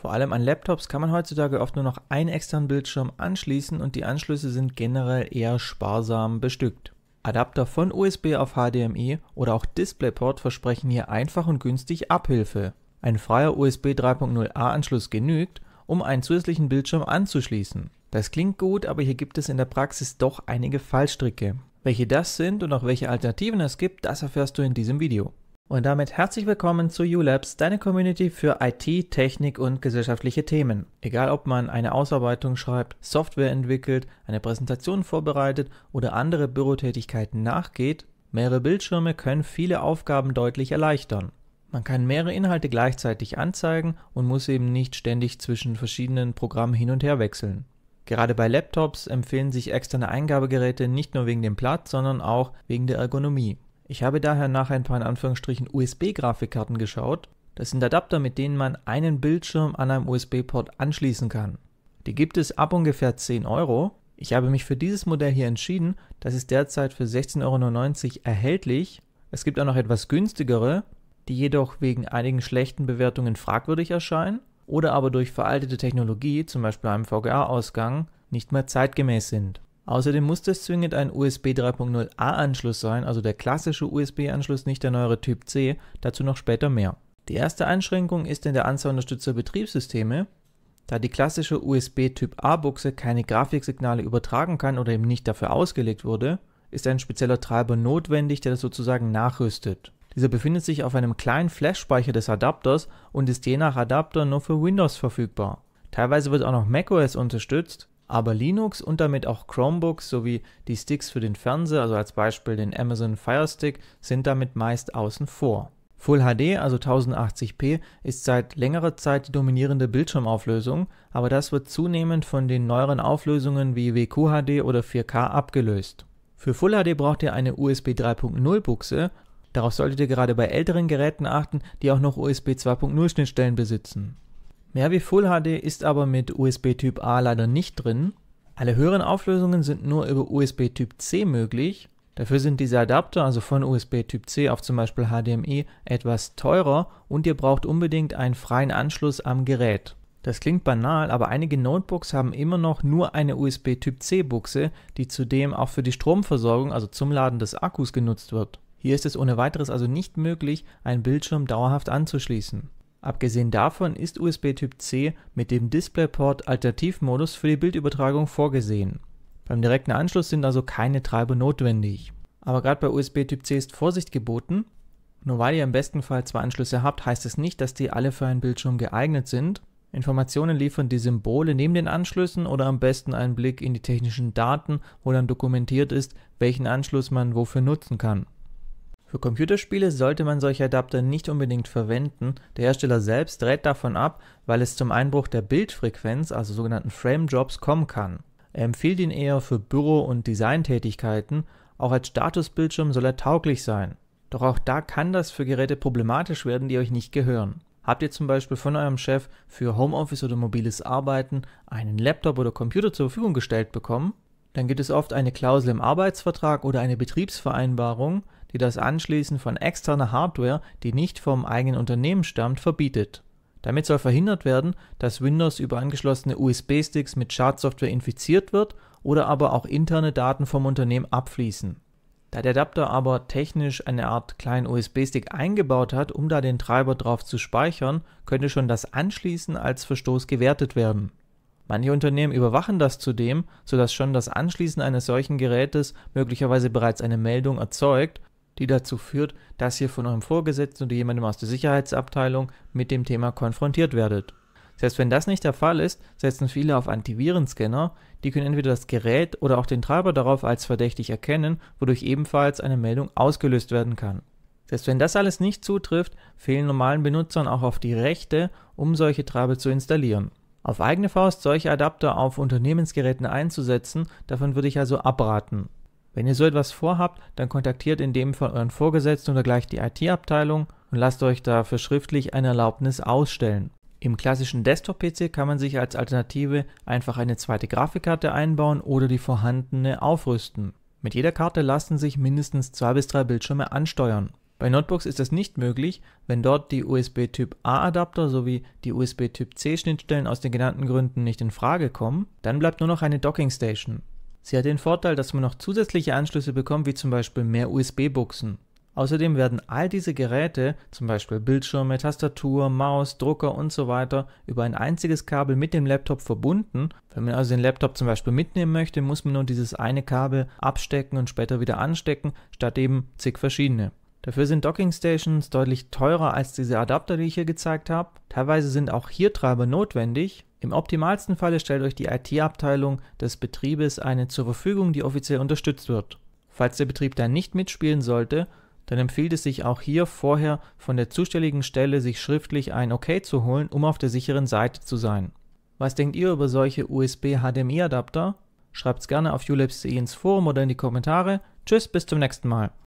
Vor allem an Laptops kann man heutzutage oft nur noch einen externen Bildschirm anschließen und die Anschlüsse sind generell eher sparsam bestückt. Adapter von USB auf HDMI oder auch DisplayPort versprechen hier einfach und günstig Abhilfe. Ein freier USB 3.0a Anschluss genügt, um einen zusätzlichen Bildschirm anzuschließen. Das klingt gut, aber hier gibt es in der Praxis doch einige Fallstricke. Welche das sind und auch welche Alternativen es gibt, das erfährst du in diesem Video. Und damit herzlich willkommen zu ULabs, deine Community für IT, Technik und gesellschaftliche Themen. Egal ob man eine Ausarbeitung schreibt, Software entwickelt, eine Präsentation vorbereitet oder andere Bürotätigkeiten nachgeht, mehrere Bildschirme können viele Aufgaben deutlich erleichtern. Man kann mehrere Inhalte gleichzeitig anzeigen und muss eben nicht ständig zwischen verschiedenen Programmen hin und her wechseln. Gerade bei Laptops empfehlen sich externe Eingabegeräte nicht nur wegen dem Platz, sondern auch wegen der Ergonomie. Ich habe daher nach ein paar in Anführungsstrichen USB-Grafikkarten geschaut. Das sind Adapter, mit denen man einen Bildschirm an einem USB-Port anschließen kann. Die gibt es ab ungefähr 10 Euro. Ich habe mich für dieses Modell hier entschieden. Das ist derzeit für 16,99 Euro erhältlich. Es gibt auch noch etwas günstigere, die jedoch wegen einigen schlechten Bewertungen fragwürdig erscheinen oder aber durch veraltete Technologie, zum Beispiel einem VGA-Ausgang, nicht mehr zeitgemäß sind. Außerdem muss das zwingend ein USB 3.0a Anschluss sein, also der klassische USB-Anschluss, nicht der neuere Typ C, dazu noch später mehr. Die erste Einschränkung ist in der Anzahl unterstützter Betriebssysteme, da die klassische USB Typ A Buchse keine Grafiksignale übertragen kann oder eben nicht dafür ausgelegt wurde, ist ein spezieller Treiber notwendig, der das sozusagen nachrüstet. Dieser befindet sich auf einem kleinen Flash-Speicher des Adapters und ist je nach Adapter nur für Windows verfügbar. Teilweise wird auch noch macOS unterstützt, aber Linux und damit auch Chromebooks sowie die Sticks für den Fernseher, also als Beispiel den Amazon Fire Stick, sind damit meist außen vor. Full HD, also 1080p, ist seit längerer Zeit die dominierende Bildschirmauflösung, aber das wird zunehmend von den neueren Auflösungen wie WQHD oder 4K abgelöst. Für Full HD braucht ihr eine USB 3.0 Buchse, darauf solltet ihr gerade bei älteren Geräten achten, die auch noch USB 2.0 Schnittstellen besitzen. Mehr wie Full HD ist aber mit USB Typ A leider nicht drin. Alle höheren Auflösungen sind nur über USB Typ C möglich. Dafür sind diese Adapter, also von USB Typ C auf zum Beispiel HDMI, e, etwas teurer und ihr braucht unbedingt einen freien Anschluss am Gerät. Das klingt banal, aber einige Notebooks haben immer noch nur eine USB Typ C Buchse, die zudem auch für die Stromversorgung, also zum Laden des Akkus genutzt wird. Hier ist es ohne weiteres also nicht möglich, einen Bildschirm dauerhaft anzuschließen. Abgesehen davon ist USB-Typ C mit dem DisplayPort-Alternativmodus für die Bildübertragung vorgesehen. Beim direkten Anschluss sind also keine Treiber notwendig. Aber gerade bei USB-Typ C ist Vorsicht geboten. Nur weil ihr im besten Fall zwei Anschlüsse habt, heißt es nicht, dass die alle für einen Bildschirm geeignet sind. Informationen liefern die Symbole neben den Anschlüssen oder am besten einen Blick in die technischen Daten, wo dann dokumentiert ist, welchen Anschluss man wofür nutzen kann. Für Computerspiele sollte man solche Adapter nicht unbedingt verwenden, der Hersteller selbst rät davon ab, weil es zum Einbruch der Bildfrequenz also sogenannten (Frame Drops) kommen kann. Er empfiehlt ihn eher für Büro und Designtätigkeiten, auch als Statusbildschirm soll er tauglich sein. Doch auch da kann das für Geräte problematisch werden, die euch nicht gehören. Habt ihr zum Beispiel von eurem Chef für Homeoffice oder mobiles Arbeiten einen Laptop oder Computer zur Verfügung gestellt bekommen, dann gibt es oft eine Klausel im Arbeitsvertrag oder eine Betriebsvereinbarung, die das Anschließen von externer Hardware, die nicht vom eigenen Unternehmen stammt, verbietet. Damit soll verhindert werden, dass Windows über angeschlossene USB-Sticks mit Schadsoftware infiziert wird oder aber auch interne Daten vom Unternehmen abfließen. Da der Adapter aber technisch eine Art kleinen USB-Stick eingebaut hat, um da den Treiber drauf zu speichern, könnte schon das Anschließen als Verstoß gewertet werden. Manche Unternehmen überwachen das zudem, sodass schon das Anschließen eines solchen Gerätes möglicherweise bereits eine Meldung erzeugt die dazu führt, dass ihr von eurem Vorgesetzten oder jemandem aus der Sicherheitsabteilung mit dem Thema konfrontiert werdet. Selbst wenn das nicht der Fall ist, setzen viele auf Antivirenscanner, die können entweder das Gerät oder auch den Treiber darauf als verdächtig erkennen, wodurch ebenfalls eine Meldung ausgelöst werden kann. Selbst wenn das alles nicht zutrifft, fehlen normalen Benutzern auch oft die Rechte, um solche Treiber zu installieren. Auf eigene Faust solche Adapter auf Unternehmensgeräten einzusetzen, davon würde ich also abraten. Wenn ihr so etwas vorhabt, dann kontaktiert in dem Fall euren Vorgesetzten oder gleich die IT-Abteilung und lasst euch dafür schriftlich eine Erlaubnis ausstellen. Im klassischen Desktop-PC kann man sich als Alternative einfach eine zweite Grafikkarte einbauen oder die vorhandene aufrüsten. Mit jeder Karte lassen sich mindestens zwei bis drei Bildschirme ansteuern. Bei Notebooks ist das nicht möglich, wenn dort die USB Typ A Adapter sowie die USB Typ C Schnittstellen aus den genannten Gründen nicht in Frage kommen, dann bleibt nur noch eine Dockingstation. Sie hat den Vorteil, dass man noch zusätzliche Anschlüsse bekommt, wie zum Beispiel mehr USB-Buchsen. Außerdem werden all diese Geräte, zum Beispiel Bildschirme, Tastatur, Maus, Drucker und so weiter, über ein einziges Kabel mit dem Laptop verbunden. Wenn man also den Laptop zum Beispiel mitnehmen möchte, muss man nur dieses eine Kabel abstecken und später wieder anstecken, statt eben zig verschiedene. Dafür sind Dockingstations deutlich teurer als diese Adapter, die ich hier gezeigt habe. Teilweise sind auch hier Treiber notwendig im optimalsten Falle stellt euch die IT-Abteilung des Betriebes eine zur Verfügung, die offiziell unterstützt wird. Falls der Betrieb dann nicht mitspielen sollte, dann empfiehlt es sich auch hier vorher von der zuständigen Stelle sich schriftlich ein OK zu holen, um auf der sicheren Seite zu sein. Was denkt ihr über solche USB-HDMI-Adapter? Schreibt's gerne auf ulabs.de ins Forum oder in die Kommentare. Tschüss, bis zum nächsten Mal.